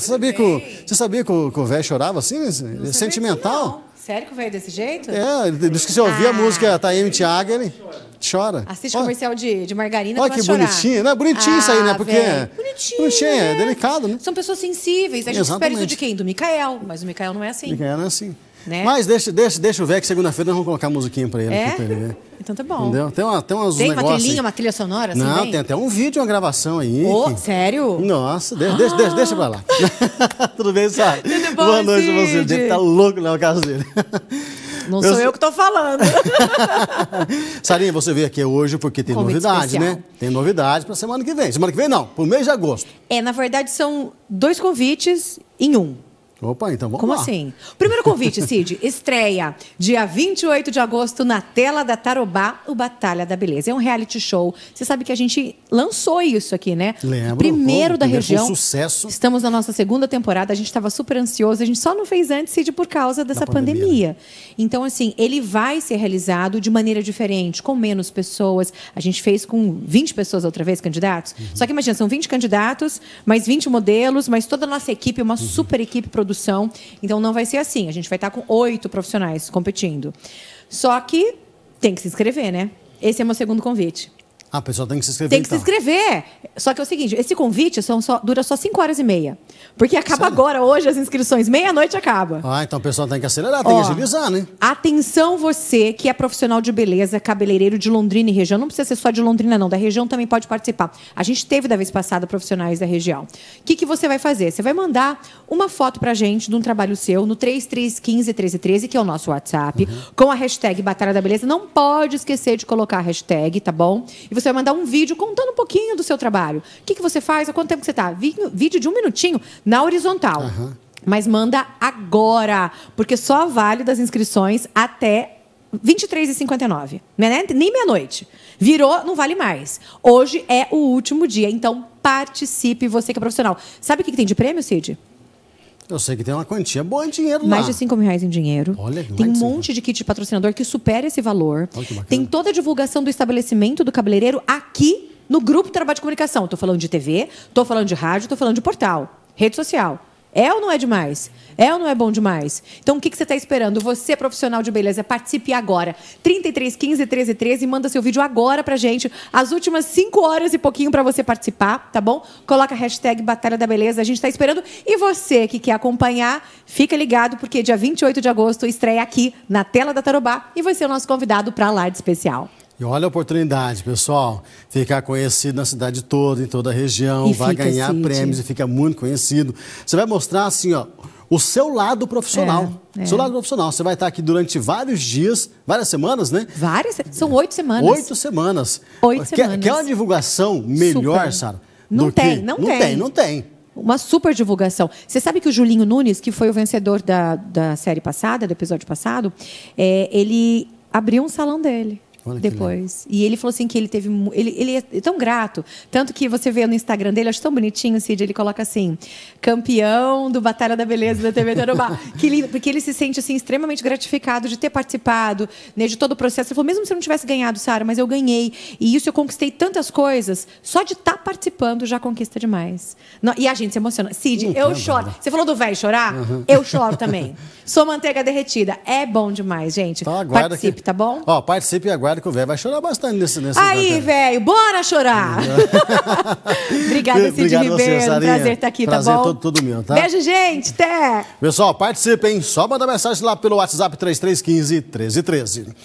Você sabia, que o, você sabia que o, que o velho chorava assim? Não é sentimental? Sério que o velho é desse jeito? É, ele disse que você ouvia a ah. música Taeme tá Thiago, ele chora. Assiste Olha. comercial de, de margarina Olha que bonitinho, né? Bonitinho ah, isso aí, né? Ah, Porque véio. bonitinho, bonitinho é, é delicado, né? São pessoas sensíveis. A gente Exatamente. espera isso de quem? Do Mikael. Mas o Mikael não é assim. O Mikael não é assim. Né? Mas deixa, deixa, deixa o velho que segunda-feira nós vamos colocar a musiquinha pra ele. É? Aqui, pra ele Então tá bom. Entendeu? Tem, uma, tem, umas tem uma trilhinha, aí. uma trilha sonora? Assim, Não, tem até um vídeo, uma gravação aí. Oh, que... Sério? Nossa, deixa, ah. deixa, deixa, deixa pra lá. Ah. Tudo bem, Sara? Tudo bom, Boa noite pra você. O tá louco na né, no caso dele. Não sou eu que estou falando. Sarinha, você veio aqui hoje porque tem novidade, né? especial. né? Tem novidade para semana que vem. Semana que vem não, para o mês de agosto. É, na verdade são dois convites em um. Opa, então vamos Como lá. assim? Primeiro convite, Cid, estreia dia 28 de agosto na tela da Tarobá, o Batalha da Beleza. É um reality show. Você sabe que a gente lançou isso aqui, né? Lembro. Primeiro da região. Um sucesso. Estamos na nossa segunda temporada. A gente estava super ansioso. A gente só não fez antes, Cid, por causa dessa pandemia. Né? pandemia. Então, assim, ele vai ser realizado de maneira diferente, com menos pessoas. A gente fez com 20 pessoas outra vez, candidatos. Uhum. Só que imagina, são 20 candidatos, mais 20 modelos, mais toda a nossa equipe, uma uhum. super equipe produtiva então não vai ser assim. A gente vai estar com oito profissionais competindo. Só que tem que se inscrever, né? Esse é meu segundo convite. Ah, o pessoal tem que se inscrever. Tem que então. se inscrever. Só que é o seguinte, esse convite só, dura só 5 horas e meia. Porque acaba Sério? agora, hoje, as inscrições. Meia-noite acaba. Ah, então o pessoal tem que acelerar, tem Ó, que agilizar, né? Atenção você que é profissional de beleza, cabeleireiro de Londrina e região. Não precisa ser só de Londrina, não. Da região também pode participar. A gente teve da vez passada profissionais da região. O que, que você vai fazer? Você vai mandar uma foto pra gente de um trabalho seu no 3315-1313, que é o nosso WhatsApp, uhum. com a hashtag Batalha da Beleza. Não pode esquecer de colocar a hashtag, tá bom? E você você vai mandar um vídeo contando um pouquinho do seu trabalho. O que, que você faz? Há quanto tempo que você está? Vídeo de um minutinho na horizontal. Uhum. Mas manda agora, porque só vale das inscrições até 23h59. Né? Nem meia-noite. Virou, não vale mais. Hoje é o último dia, então participe você que é profissional. Sabe o que, que tem de prêmio, Cid? Eu sei que tem uma quantia boa em dinheiro mais lá. Mais de 5 mil reais em dinheiro. Olha, Tem um monte de kit de patrocinador que supera esse valor. Olha, que tem toda a divulgação do estabelecimento do cabeleireiro aqui no grupo de trabalho de comunicação. Estou falando de TV, estou falando de rádio, estou falando de portal, rede social. É ou não é demais? É ou não é bom demais? Então, o que, que você está esperando? Você, é profissional de beleza, participe agora. 33 15 13 13, manda seu vídeo agora para gente. As últimas 5 horas e pouquinho para você participar, tá bom? Coloca a hashtag Batalha da Beleza, a gente está esperando. E você que quer acompanhar, fica ligado, porque dia 28 de agosto estreia aqui na tela da Tarobá e vai ser é o nosso convidado para a live especial. E olha a oportunidade, pessoal. Ficar conhecido na cidade toda, em toda a região, e vai ganhar assim, prêmios de... e fica muito conhecido. Você vai mostrar assim, ó, o seu lado profissional. É, é. Seu lado profissional. Você vai estar aqui durante vários dias, várias semanas, né? Várias? São oito semanas. Oito semanas. Oito quer, semanas. Quer uma divulgação melhor, Sara? Não, tem, que... não, não tem, não tem. Não tem, Uma super divulgação. Você sabe que o Julinho Nunes, que foi o vencedor da, da série passada, do episódio passado, é, ele abriu um salão dele depois. E ele falou assim que ele teve. Ele, ele é tão grato. Tanto que você vê no Instagram dele, acho tão bonitinho, Cid, ele coloca assim: campeão do Batalha da Beleza da TV Tarobá. que ele, porque ele se sente assim, extremamente gratificado de ter participado, né, de todo o processo. Ele falou: mesmo se eu não tivesse ganhado, Sara, mas eu ganhei. E isso eu conquistei tantas coisas. Só de estar tá participando já conquista demais. Não, e a gente se emociona. Cid, eu choro. Né? Você falou do velho chorar? Uhum. Eu choro também. Sou manteiga derretida. É bom demais, gente. Então, participe, que... tá bom? Ó, participe e aguarde horário que o velho vai chorar bastante nesse. nesse Aí, velho, bora chorar! Uhum. Obrigada, Cid Obrigado Ribeiro. Você, Sarinha. Prazer estar tá aqui, tá Prazer tá bom? Todo, todo meu, tá? Beijo, gente. Até! Pessoal, participem. Só manda mensagem lá pelo WhatsApp 3315 1313.